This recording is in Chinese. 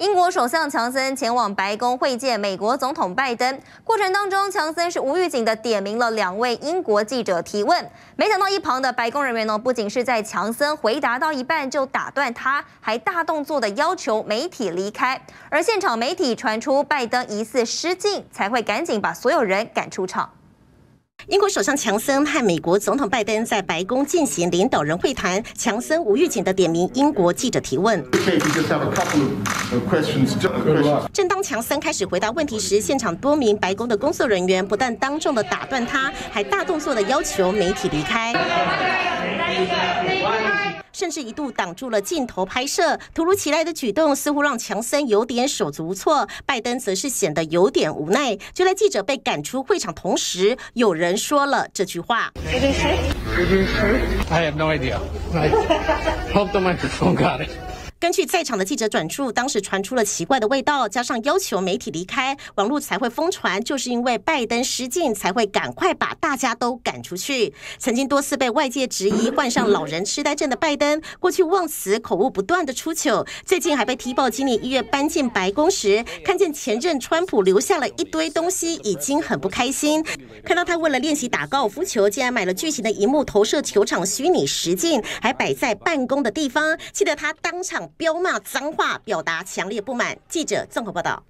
英国首相强森前往白宫会见美国总统拜登，过程当中，强森是无预警的点名了两位英国记者提问，没想到一旁的白宫人员呢，不仅是在强森回答到一半就打断他，还大动作的要求媒体离开，而现场媒体传出拜登疑似失禁，才会赶紧把所有人赶出场。英国首相强森和美国总统拜登在白宫进行领导人会谈，强森无预警的点名英国记者提问。正当强森开始回答问题时，现场多名白宫的工作人员不但当众的打断他，还大动作的要求媒体离开。甚至一度挡住了镜头拍摄，突如其来的举动似乎让强森有点手足无措，拜登则是显得有点无奈。就在记者被赶出会场同时，有人说了这句话。根据在场的记者转述，当时传出了奇怪的味道，加上要求媒体离开，网路才会疯传，就是因为拜登失禁，才会赶快把大家都赶出去。曾经多次被外界质疑患上老人痴呆症的拜登，过去忘词口误不断的出糗，最近还被《踢爆经理》一月搬进白宫时，看见前任川普留下了一堆东西，已经很不开心。看到他为了练习打高尔夫球，竟然买了巨型的荧幕投射球场虚拟实境，还摆在办公的地方，气得他当场。彪骂脏话，表达强烈不满。记者综合报道。